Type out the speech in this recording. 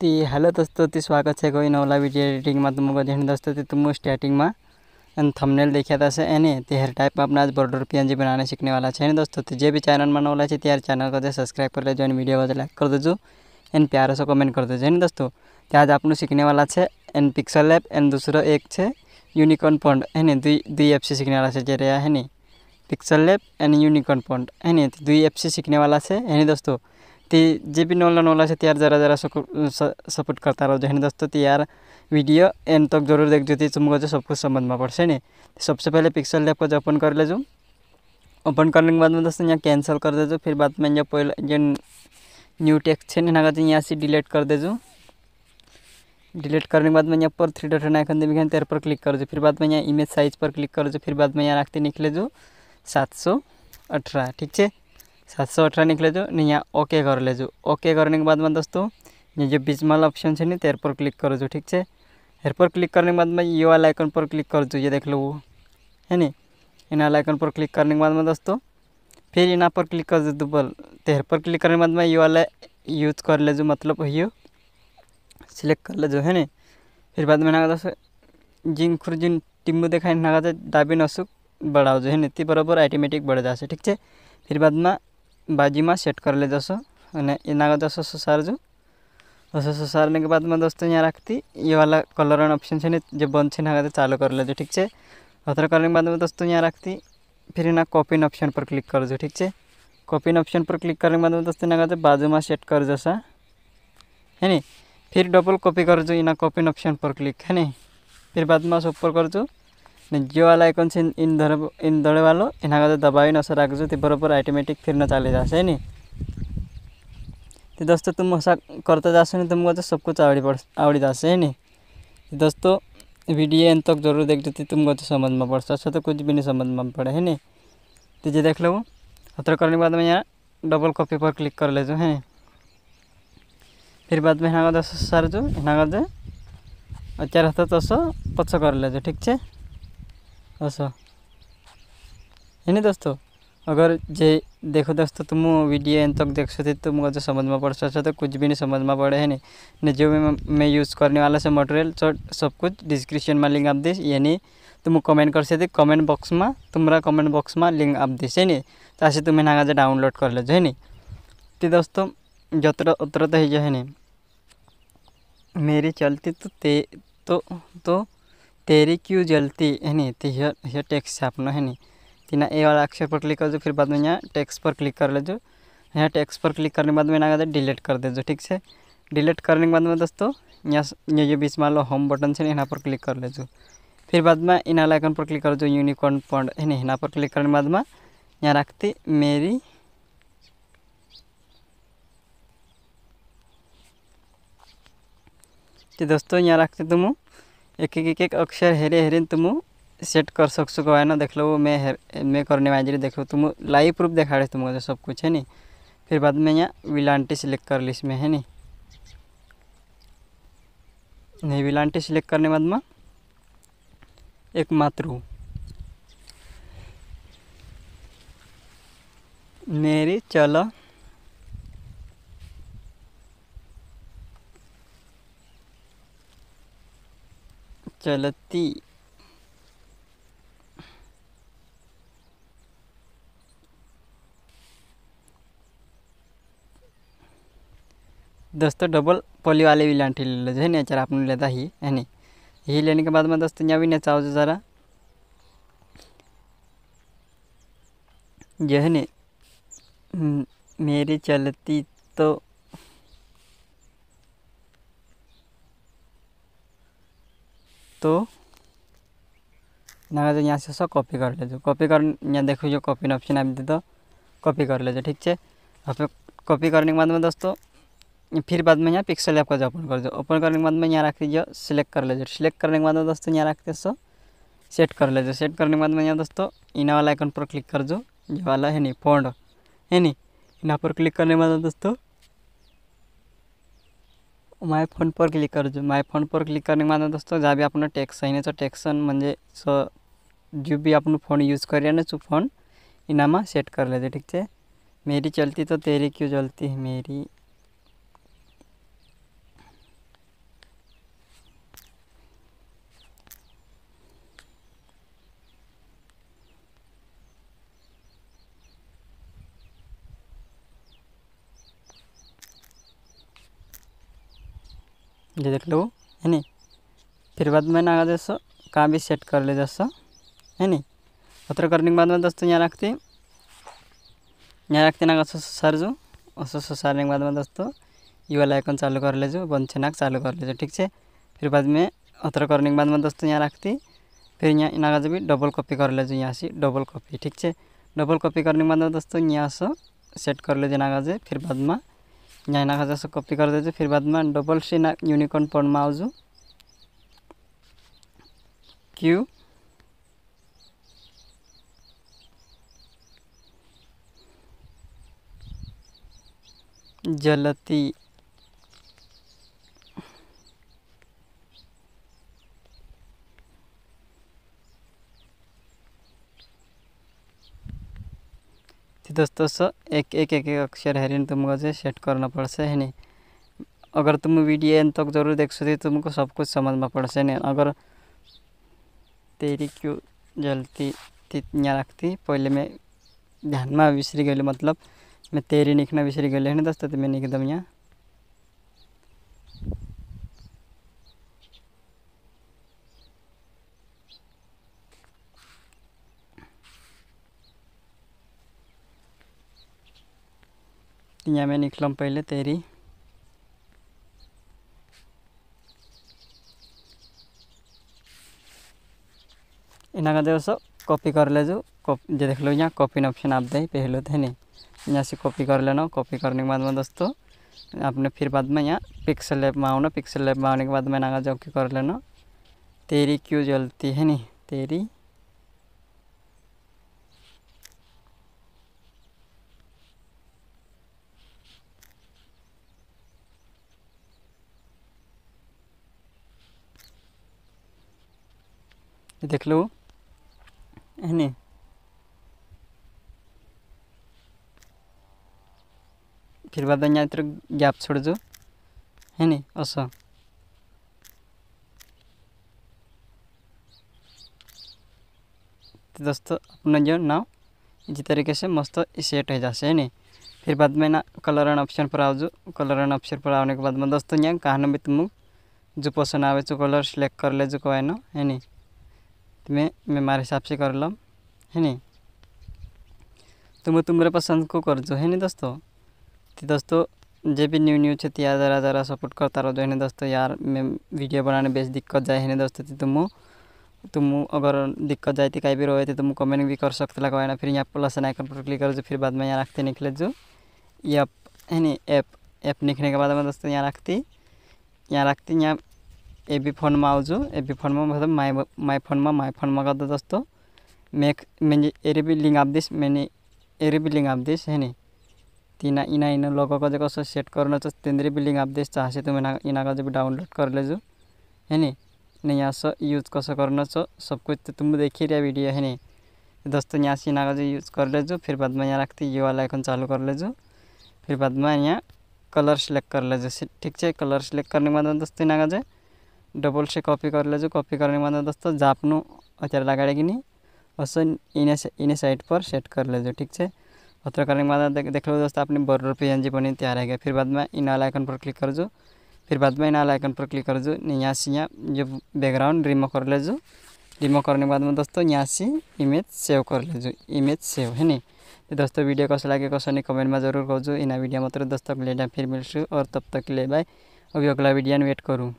ती हेलो दोस्तों ते स्वागत है कोई नवला वीडियो एडिटिंग में तुमको देखने दोस्तों ते तुम स्टार्टिंग में एन थमनेल देखा था एने ते हर टाइप में अपना आज बॉर्डर पीएनजी बनाने सीखने वाला है दोस्तों ते जे भी चैनल में नवला है तेरे चैनल को सब्सक्राइब कर लेजो वीडियो वजह लाइक कर दूजो एन प्यारा से कमेंट कर दोजो है दोस्तों ते आज आप सीखने वाला है एन पिक्सल लैब एन दूसरा एक है यूनिकॉर्न पॉन्ड है नी दुई दुई एप्सी सीखने वाला है जेरे है नी पिक्सल लैब एन यूनिकॉर्न पॉन्ड है नी दुई एप्सी सीखने वाला है नी दोस्तों ती जे भी नौला नौला से यार ज़रा ज़रा सपोर्ट करता रहो जहन दोस्तों यार वीडियो एंड तक जरूर देख जो तुमको जो सब कुछ समझ में पड़े नहीं सबसे पहले पिक्सल लैब को जो ओपन कर ले जो ओपन करने के बाद में दोस्तों यहाँ कैंसिल कर दे जो फिर बाद में जो पहले जो न्यू टेक्स्ट है ना यहाँ से डिलीट कर दे जो डिलीट करने के बाद में यहाँ पर थ्री डॉट आइकन दे देवी तेरह पर क्लिक कर दो फिर बाद में यहाँ इमेज साइज पर क्लिक कर दो फिर बाद में यहाँ रखते निकले जो सात सौ अठारह ठीक है सात सौ अठारह निकले जो नहीं यहाँ ओके कर लेजो ओके करने के बाद में दोस्तों ये जो बीच माला ऑप्शन है नहीं तेर पर क्लिक करो जो ठीक है हेर पर क्लिक करने के बाद में ये वाला आइकन पर क्लिक कर जो ये देख लो वो है नहीं इन वाला आइकन पर क्लिक करने के बाद में दोस्तों फिर यहाँ पर क्लिक कर दो दुबल तो पर क्लिक करने के बाद में ये वाला यूज कर ले जो मतलब यो सिलेक्ट कर ले जो है नहीं फिर बाद में ना दोस्तों जिन खुर जिन टिम्बू देखा ना डाबी नसुक बढ़ाओ जो है नीति बराबर ऑटोमेटिक बढ़ जाए ठीक है फिर बाद में बाजी सेट कर ले दोस्तों मैंने इनागा दोस्तों सुसार जो दोस्तों सुसारने के बाद में दोस्तों यहाँ रखती ये वाला कलर एंड ऑप्शन से जो बंद से ना चालू कर ले जो ठीक है अथर करने के बाद में दोस्तों यहाँ राखती फिर ना कॉपिन ऑप्शन पर क्लिक कर जो ठीक है कॉपिन ऑप्शन पर क्लिक करने के बाद में दोस्तों ना बाजू में सेट कर जैसा है नी फिर डबल कॉपी कर जो इना कॉपिन ऑप्शन पर क्लिक है नी फिर बाद में ऊपर कर जो ને જે વાળા આઇકોન इन ઇન ધર ઇન દળવાલો એના કરતાં દબાવીને અસર રાખજો તે फिर न ફિરને ચાલી જશે નહીં तो दोस्तों तुम ऐसा करते जाओ नहीं तो तुमको तो सब कुछ आवड़ी पड़ आवड़ी जाते है तो दोस्तों वीडियो एन तक जरूर देख देते तुमको तो समझ में पड़ अच्छा तो कुछ भी नहीं समझ में पड़े है नहीं तो देख लो उतर करने के बाद में यहाँ डबल कॉपी पर क्लिक कर ले जो है फिर बाद में यहाँ का दोस्तों सर जो यहाँ का जो तो, चार हजार दो कर ले जो ठीक है अच्छा है ना दोस्तों अगर जे देखो दोस्तों तुम वीडियो एन तक देख सकते तुमको जो समझ में पड़ सकता तो कुछ भी नहीं समझ में पड़े है नहीं जो मैं मैं यूज़ करने वाला से मटेरियल सब कुछ डिस्क्रिप्शन में लिंक आप दीस यानी तुम कमेंट कर सकते कमेंट बॉक्स में तुम्हारा कमेंट बॉक्स में लिंक आप दीस है नहीं ताकि तुम्हें ना डाउनलोड कर लो है तो दोस्तों जत्र उतरा तो है जो है नहीं मेरी चलती तो ते तो तो तेरी क्यों जलती है नी तो यह यह टेक्स्ट से है नी तीन ए वाला अक्षर पर क्लिक कर दो फिर बाद में यहाँ टैक्स पर क्लिक कर ले जो यहाँ टैक्स पर क्लिक करने के बाद में ना डिलीट कर दे जो ठीक से डिलीट करने के बाद में दोस्तों यहाँ ये बीच मान लो होम बटन से यहाँ पर क्लिक कर ले जो फिर बाद में इन आइकन पर क्लिक कर जो यूनिकॉर्न पॉइंट है नहीं यहाँ पर क्लिक करने के बाद में यहाँ रखती मेरी तो दोस्तों यहाँ रखते तुम्हें एक एक एक अक्षर हेरे हेरे तुम सेट कर सकसो को है ना देख लो मैं हेर मैं करने वाली देख लो तुम लाइव प्रूफ देखा रहे तुमको तो सब कुछ है नी फिर बाद में यहाँ विलांटी सिलेक्ट कर ली इसमें है नी नहीं विलांटी सिलेक्ट करने बाद में एक मातृ मेरी चलो चलती दोस्तों डबल पॉली वाले भी लाठी ले लो जो है नेचर आपने लेता ही है नहीं ये लेने के बाद में दोस्तों यहाँ भी नचाओ जो ज़रा यह है ने मेरी चलती तो तो ना जो यहाँ से सब कॉपी कर जो कॉपी कर यहाँ देखो जो कॉपी ऑप्शन आप दे दो कॉपी कर ले जो ठीक है और कॉपी करने के बाद में दोस्तों फिर बाद में यहाँ पिक्सल ऐप का जो ओपन कर दो ओपन करने के बाद में यहाँ रख दीजिए सिलेक्ट कर लेजो सिलेक्ट करने के बाद में दोस्तों यहाँ रखते सो सेट कर लेजो सेट करने के बाद में यहाँ दोस्तों इना वाला आइकन पर क्लिक कर दो जो वाला है नहीं फोन है नहीं इना पर क्लिक करने के बाद दोस्तों माय फोन पर क्लिक कर जो माय फोन पर क्लिक करने के बाद दोस्तों जहाँ भी अपना टैक्स है तो टैक्सन मजे सो जो भी अपन फ़ोन यूज़ कर रहे सो फ़ोन इनामा सेट कर लेते ठीक है मेरी चलती तो तेरी क्यों चलती है मेरी ये देख लो है नी फिर बाद में ना दोस्तों कहाँ भी सेट कर ले दोस्तों है नी उतर करने के बाद में दोस्तों यहाँ रखते यहाँ रखते ना सर जो उस सुसारने के बाद में दोस्तों ये वाला आइकन चालू कर ले जो बंद नाक चालू कर ले जो ठीक है फिर बाद में उतर करने के बाद में दोस्तों यहाँ रखती फिर यहाँ इना जो भी डबल कॉपी कर ले जो यहाँ से डबल कॉपी ठीक है डबल कॉपी करने के बाद में दोस्तों यहाँ से सेट कर ले जो नागा फिर बाद में जहाँ ना जैसे कॉपी कर देते फिर बाद में डबल सी ना यूनिकॉर्न पर माउजू क्यू जलती तो दोस्तों सो एक एक एक अक्षर हेरिन तुमको जो सेट करना पड़ से है नी अगर तुम वीडियो एन तक जरूर देख सो तो तुमको सब कुछ समझना पड़ से नहीं अगर तेरी क्यों जलती थी यहाँ रखती पहले मैं ध्यान में बिसरी गई मतलब मैं तेरी लिखना बिसरी गई है दोस्तों तो मैं एकदम यहाँ यहाँ में निकल पहले तेरी इना देखो कॉपी कर ले जो जो देख लो यहाँ कॉपी ऑप्शन आप दे पहले थे तो नहीं यहाँ से कॉपी कर लेना कॉपी करने के बाद में दोस्तों आपने फिर बाद में यहाँ पिक्सल लैब में आओ ना पिक्सल लैब में आने के बाद में नागा चौकी कर लेना तेरी क्यों जलती है नहीं तेरी ये देख लो है फिर बाद यहाँ गैप छोड़ जो है अस तो दोस्तों अपना जो नाव इसी तरीके से मस्त सेट हो जैसे है फिर बाद में ना कलर एंड ऑप्शन पर आओ जो कलर एंड ऑप्शन पर आने के बाद में दोस्तों यहाँ कहना भी तुम जो पसंद आवे जो कलर सिलेक्ट कर ले जो है ना है नहीं में मैं मारे हिसाब से कर लम है नी तुम तो तुम्हारे पसंद को कर जो है नी दोस्तों तो दोस्तों जे भी न्यू न्यू छे यार ज़रा ज़रा सपोर्ट करता रहो जो है दोस्तों यार मैं वीडियो बनाने बेस दिक्कत जाए है दोस्तों तो तुम तुम अगर दिक्कत जाए थी तो कहीं भी रोए थे तुम कमेंट भी कर सकते लगा फिर यहाँ प्लस एन आइकन पर क्लिक कर जो फिर बाद में यहाँ रखते निकले जो ये है नी ऐप ऐप लिखने के बाद में दोस्तों यहाँ रखती यहाँ रखती यहाँ ए फोन में एबी ए आउजो फोन में मतलब my my form my form का दोस्तों मेक म्हणजे भी लिंक आप दिस मैंने भी लिंक आप दिस है तीना इना इना लोगों का जो कसो सेट करना तो तेंद्रे भी लिंक आप दिस चाहे तुम मैं इना का जब डाउनलोड कर ले है नी नहीं यहाँ से यूज कसो करना चो तो सब कुछ तो तुम देखी ही रहे वीडियो है नी दोस्तों यहाँ से इना का जो यूज़ कर ले जो फिर बाद में यहाँ रखती ये वाला आइकन चालू कर ले जो फिर बाद में यहाँ कलर सिलेक्ट कर ले जो ठीक है कलर सिलेक्ट करने के बाद दोस्तों इना का जो डबल कपी कॉपी जो कॉपी करने बाद दोस्तों झाप्नु अचार लगाडे कि नहीं इन साइड पर सेट कर लेजु ठीक है और करने के बाद देख, लो दोस्तों अपनी बर्डर पी एन जी बनी तैयार है फिर बाद में इन वाला आइकन पर क्लिक कर जो फिर बाद में इन वाला आइकन पर क्लिक कर जो यहाँ से यहाँ जो बैकग्राउंड रिमो कर ले जो रिमो करने के बाद में दोस्तों यहाँ से इमेज सेव कर ले जो इमेज सेव है नहीं दोस्तों वीडियो कस लगे कसो नहीं कमेंट में जरूर कहो इन वीडियो मात्र दोस्तों लेटा फिर मिलसु और तब तक ले बाय अभी अगला वीडियो वेट करूँ